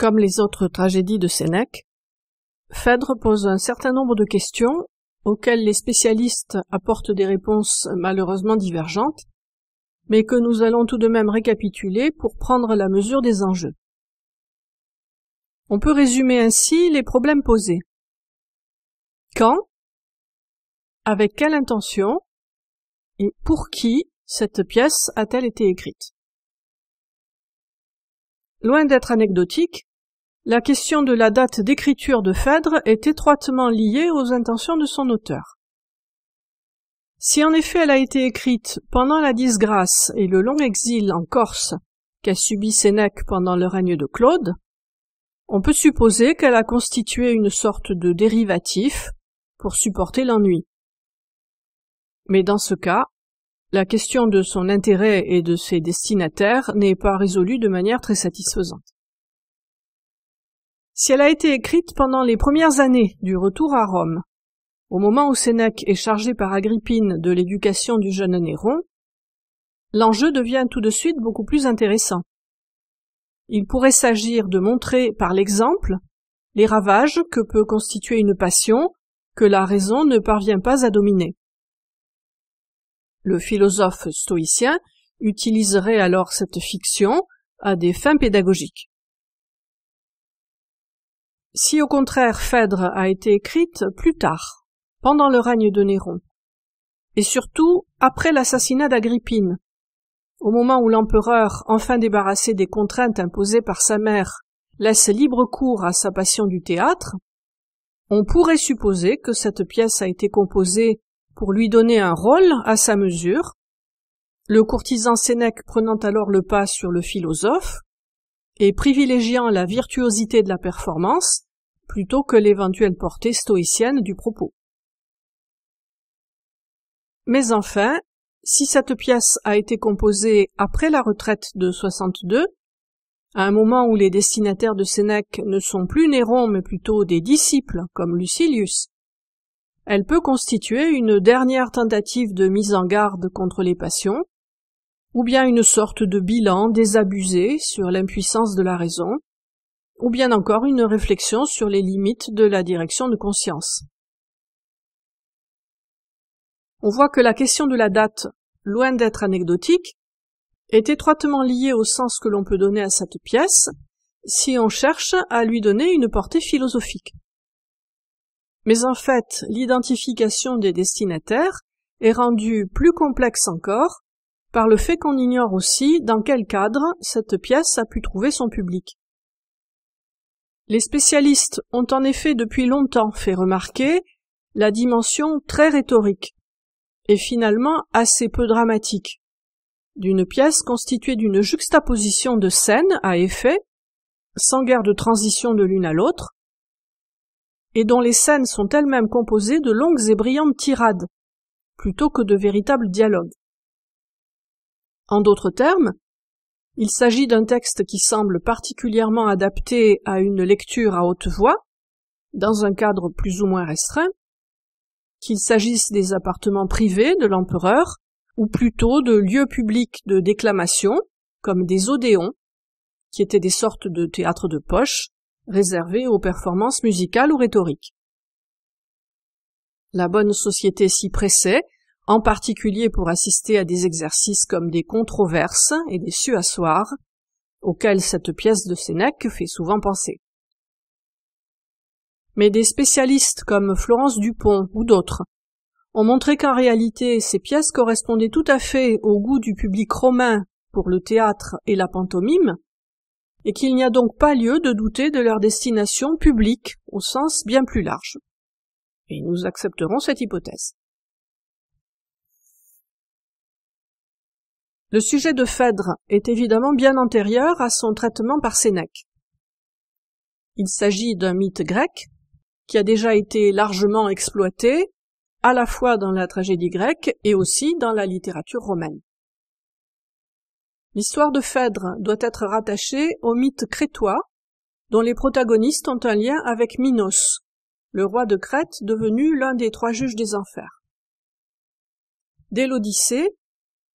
Comme les autres tragédies de Sénèque, Phèdre pose un certain nombre de questions auxquelles les spécialistes apportent des réponses malheureusement divergentes, mais que nous allons tout de même récapituler pour prendre la mesure des enjeux. On peut résumer ainsi les problèmes posés. Quand, avec quelle intention et pour qui cette pièce a-t-elle été écrite Loin d'être anecdotique, la question de la date d'écriture de Phèdre est étroitement liée aux intentions de son auteur. Si en effet elle a été écrite pendant la disgrâce et le long exil en Corse qu'a subi Sénèque pendant le règne de Claude, on peut supposer qu'elle a constitué une sorte de dérivatif pour supporter l'ennui. Mais dans ce cas, la question de son intérêt et de ses destinataires n'est pas résolue de manière très satisfaisante si elle a été écrite pendant les premières années du retour à Rome. Au moment où Sénèque est chargé par Agrippine de l'éducation du jeune Néron, l'enjeu devient tout de suite beaucoup plus intéressant. Il pourrait s'agir de montrer par l'exemple les ravages que peut constituer une passion que la raison ne parvient pas à dominer. Le philosophe stoïcien utiliserait alors cette fiction à des fins pédagogiques si au contraire Phèdre a été écrite plus tard, pendant le règne de Néron, et surtout après l'assassinat d'Agrippine, au moment où l'empereur, enfin débarrassé des contraintes imposées par sa mère, laisse libre cours à sa passion du théâtre, on pourrait supposer que cette pièce a été composée pour lui donner un rôle à sa mesure, le courtisan Sénèque prenant alors le pas sur le philosophe, et privilégiant la virtuosité de la performance plutôt que l'éventuelle portée stoïcienne du propos. Mais enfin, si cette pièce a été composée après la retraite de 62, à un moment où les destinataires de Sénèque ne sont plus Néron mais plutôt des disciples comme Lucilius, elle peut constituer une dernière tentative de mise en garde contre les passions, ou bien une sorte de bilan désabusé sur l'impuissance de la raison, ou bien encore une réflexion sur les limites de la direction de conscience. On voit que la question de la date, loin d'être anecdotique, est étroitement liée au sens que l'on peut donner à cette pièce si on cherche à lui donner une portée philosophique. Mais en fait, l'identification des destinataires est rendue plus complexe encore par le fait qu'on ignore aussi dans quel cadre cette pièce a pu trouver son public. Les spécialistes ont en effet depuis longtemps fait remarquer la dimension très rhétorique et finalement assez peu dramatique d'une pièce constituée d'une juxtaposition de scènes à effet, sans guère de transition de l'une à l'autre, et dont les scènes sont elles-mêmes composées de longues et brillantes tirades, plutôt que de véritables dialogues. En d'autres termes, il s'agit d'un texte qui semble particulièrement adapté à une lecture à haute voix, dans un cadre plus ou moins restreint, qu'il s'agisse des appartements privés de l'empereur, ou plutôt de lieux publics de déclamation, comme des odéons, qui étaient des sortes de théâtres de poche, réservés aux performances musicales ou rhétoriques. La bonne société s'y pressait en particulier pour assister à des exercices comme des controverses et des suassoirs, auxquels cette pièce de Sénèque fait souvent penser. Mais des spécialistes comme Florence Dupont ou d'autres ont montré qu'en réalité ces pièces correspondaient tout à fait au goût du public romain pour le théâtre et la pantomime, et qu'il n'y a donc pas lieu de douter de leur destination publique au sens bien plus large. Et nous accepterons cette hypothèse. Le sujet de Phèdre est évidemment bien antérieur à son traitement par Sénèque. Il s'agit d'un mythe grec qui a déjà été largement exploité à la fois dans la tragédie grecque et aussi dans la littérature romaine. L'histoire de Phèdre doit être rattachée au mythe crétois dont les protagonistes ont un lien avec Minos, le roi de Crète devenu l'un des trois juges des enfers. Dès l'Odyssée,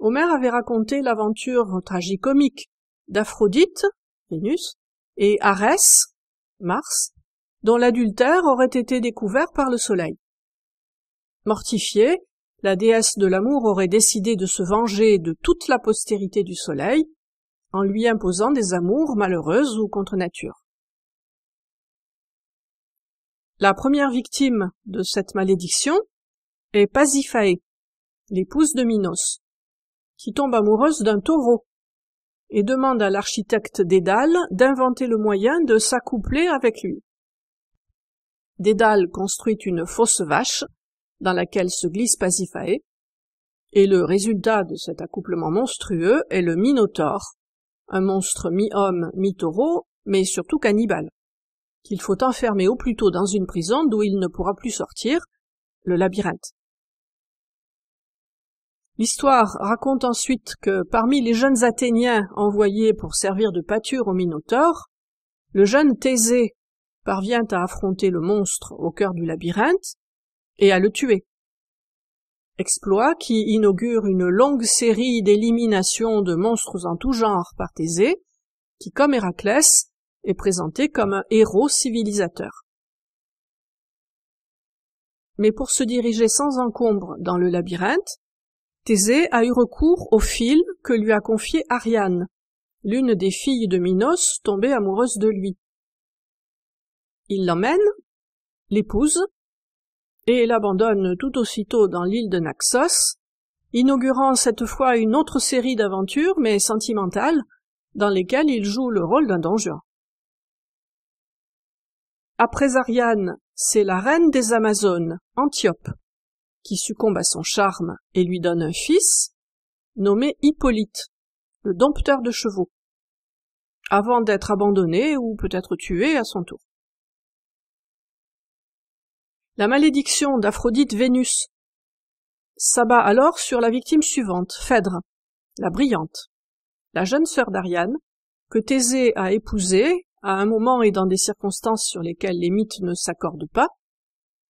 Homère avait raconté l'aventure tragicomique d'Aphrodite, Vénus, et Arès, Mars, dont l'adultère aurait été découvert par le soleil. Mortifiée, la déesse de l'amour aurait décidé de se venger de toute la postérité du soleil en lui imposant des amours malheureuses ou contre nature. La première victime de cette malédiction est Pasiphae, l'épouse de Minos, qui tombe amoureuse d'un taureau et demande à l'architecte Dédale d'inventer le moyen de s'accoupler avec lui. Dédale construit une fausse vache dans laquelle se glisse Pasiphae, et le résultat de cet accouplement monstrueux est le Minotaure, un monstre mi-homme, mi-taureau, mais surtout cannibale, qu'il faut enfermer au plus tôt dans une prison d'où il ne pourra plus sortir, le labyrinthe. L'histoire raconte ensuite que parmi les jeunes Athéniens envoyés pour servir de pâture aux Minotaures, le jeune Thésée parvient à affronter le monstre au cœur du labyrinthe et à le tuer. Exploit qui inaugure une longue série d'éliminations de monstres en tout genre par Thésée, qui comme Héraclès est présenté comme un héros civilisateur. Mais pour se diriger sans encombre dans le labyrinthe, Thésée a eu recours au fil que lui a confié Ariane, l'une des filles de Minos tombée amoureuse de lui. Il l'emmène, l'épouse, et l'abandonne tout aussitôt dans l'île de Naxos, inaugurant cette fois une autre série d'aventures, mais sentimentales, dans lesquelles il joue le rôle d'un donjon. Après Ariane, c'est la reine des Amazones, Antiope, qui succombe à son charme et lui donne un fils, nommé Hippolyte, le dompteur de chevaux, avant d'être abandonné ou peut-être tué à son tour. La malédiction d'Aphrodite Vénus s'abat alors sur la victime suivante, Phèdre, la brillante, la jeune sœur d'Ariane, que Thésée a épousée à un moment et dans des circonstances sur lesquelles les mythes ne s'accordent pas,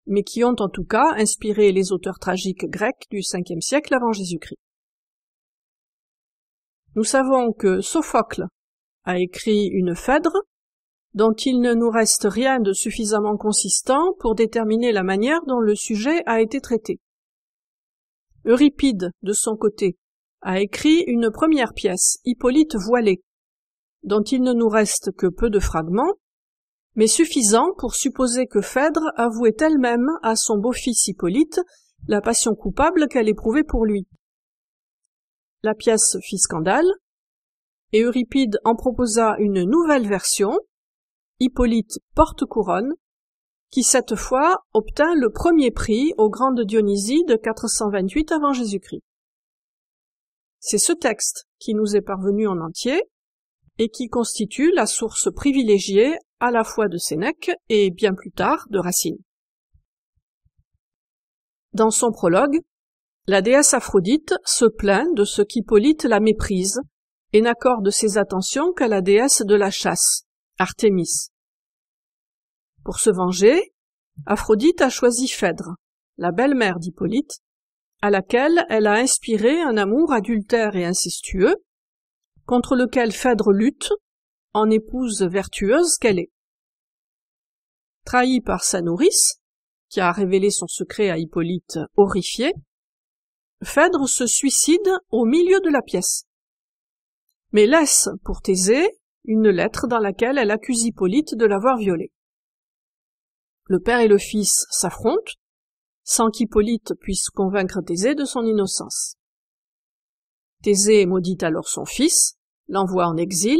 mais qui ont en tout cas inspiré les auteurs tragiques grecs du Ve siècle avant Jésus-Christ. Nous savons que Sophocle a écrit une Phèdre, dont il ne nous reste rien de suffisamment consistant pour déterminer la manière dont le sujet a été traité. Euripide, de son côté, a écrit une première pièce, Hippolyte voilé, dont il ne nous reste que peu de fragments, mais suffisant pour supposer que Phèdre avouait elle-même à son beau-fils Hippolyte la passion coupable qu'elle éprouvait pour lui. La pièce fit scandale, et Euripide en proposa une nouvelle version, Hippolyte porte-couronne, qui cette fois obtint le premier prix aux Grandes Dionysies de 428 avant Jésus-Christ. C'est ce texte qui nous est parvenu en entier, et qui constitue la source privilégiée à la fois de Sénèque et bien plus tard de Racine. Dans son prologue, la déesse Aphrodite se plaint de ce qu'Hippolyte la méprise et n'accorde ses attentions qu'à la déesse de la chasse, Artémis. Pour se venger, Aphrodite a choisi Phèdre, la belle-mère d'Hippolyte, à laquelle elle a inspiré un amour adultère et incestueux, contre lequel Phèdre lutte, en épouse vertueuse qu'elle est. Trahie par sa nourrice, qui a révélé son secret à Hippolyte horrifié, Phèdre se suicide au milieu de la pièce, mais laisse pour Thésée une lettre dans laquelle elle accuse Hippolyte de l'avoir violée. Le père et le fils s'affrontent, sans qu'Hippolyte puisse convaincre Thésée de son innocence. Thésée maudit alors son fils, l'envoie en exil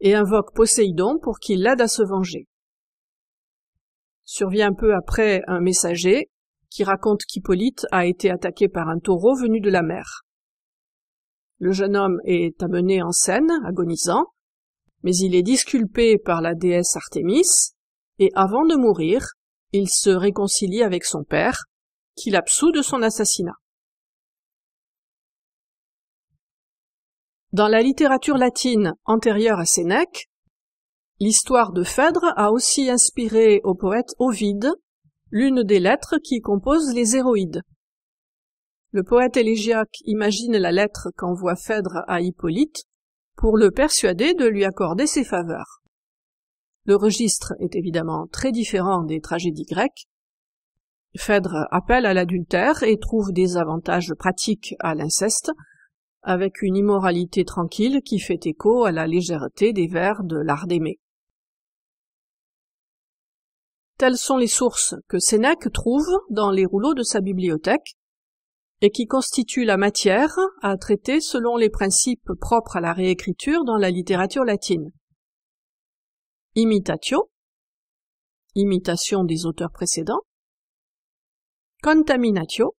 et invoque Poséidon pour qu'il l'aide à se venger. Survient peu après un messager qui raconte qu'Hippolyte a été attaqué par un taureau venu de la mer. Le jeune homme est amené en scène, agonisant, mais il est disculpé par la déesse Artémis, et avant de mourir, il se réconcilie avec son père, qui l'absout de son assassinat. Dans la littérature latine antérieure à Sénèque, l'histoire de Phèdre a aussi inspiré au poète Ovide l'une des lettres qui composent les héroïdes. Le poète élégiaque imagine la lettre qu'envoie Phèdre à Hippolyte pour le persuader de lui accorder ses faveurs. Le registre est évidemment très différent des tragédies grecques. Phèdre appelle à l'adultère et trouve des avantages pratiques à l'inceste, avec une immoralité tranquille qui fait écho à la légèreté des vers de l'art d'aimer. Telles sont les sources que Sénèque trouve dans les rouleaux de sa bibliothèque et qui constituent la matière à traiter selon les principes propres à la réécriture dans la littérature latine. Imitatio, imitation des auteurs précédents, contaminatio,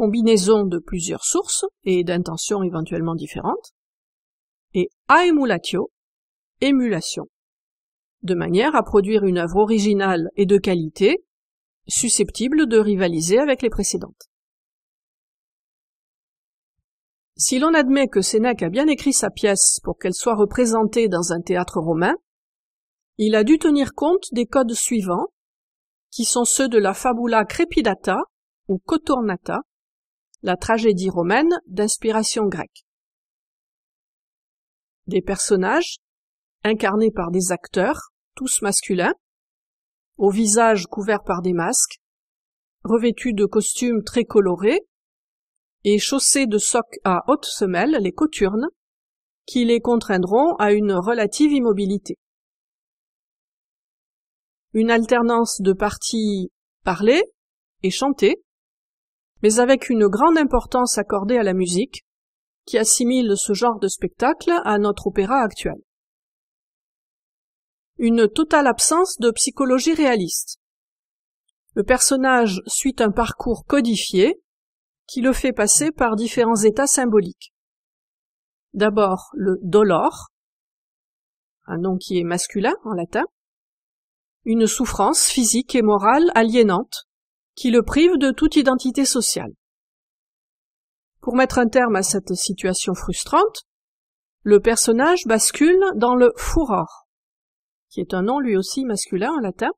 combinaison de plusieurs sources et d'intentions éventuellement différentes, et a emulatio, émulation, de manière à produire une œuvre originale et de qualité, susceptible de rivaliser avec les précédentes. Si l'on admet que Sénèque a bien écrit sa pièce pour qu'elle soit représentée dans un théâtre romain, il a dû tenir compte des codes suivants, qui sont ceux de la fabula crepidata ou cotornata, la tragédie romaine d'inspiration grecque. Des personnages, incarnés par des acteurs, tous masculins, aux visages couverts par des masques, revêtus de costumes très colorés, et chaussés de socs à haute semelle, les coturnes, qui les contraindront à une relative immobilité. Une alternance de parties parlées et chantées, mais avec une grande importance accordée à la musique, qui assimile ce genre de spectacle à notre opéra actuel. Une totale absence de psychologie réaliste. Le personnage suit un parcours codifié qui le fait passer par différents états symboliques. D'abord le dolor, un nom qui est masculin en latin, une souffrance physique et morale aliénante, qui le prive de toute identité sociale. Pour mettre un terme à cette situation frustrante, le personnage bascule dans le furor, qui est un nom lui aussi masculin en latin,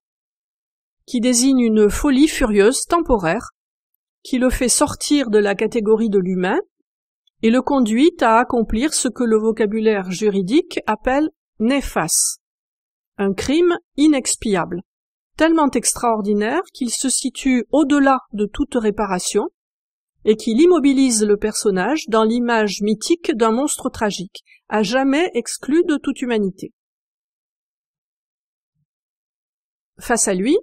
qui désigne une folie furieuse temporaire, qui le fait sortir de la catégorie de l'humain et le conduit à accomplir ce que le vocabulaire juridique appelle néfaste, un crime inexpiable tellement extraordinaire qu'il se situe au-delà de toute réparation et qu'il immobilise le personnage dans l'image mythique d'un monstre tragique, à jamais exclu de toute humanité. Face à lui,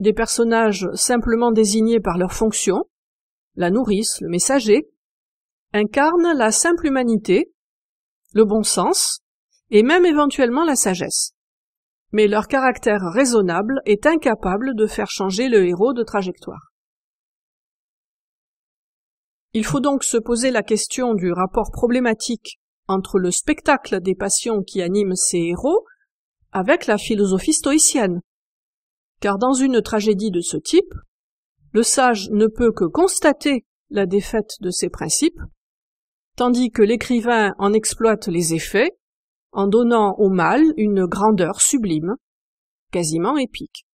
des personnages simplement désignés par leur fonction, la nourrice, le messager, incarnent la simple humanité, le bon sens, et même éventuellement la sagesse mais leur caractère raisonnable est incapable de faire changer le héros de trajectoire. Il faut donc se poser la question du rapport problématique entre le spectacle des passions qui animent ces héros avec la philosophie stoïcienne. Car dans une tragédie de ce type, le sage ne peut que constater la défaite de ses principes, tandis que l'écrivain en exploite les effets en donnant au mâle une grandeur sublime, quasiment épique.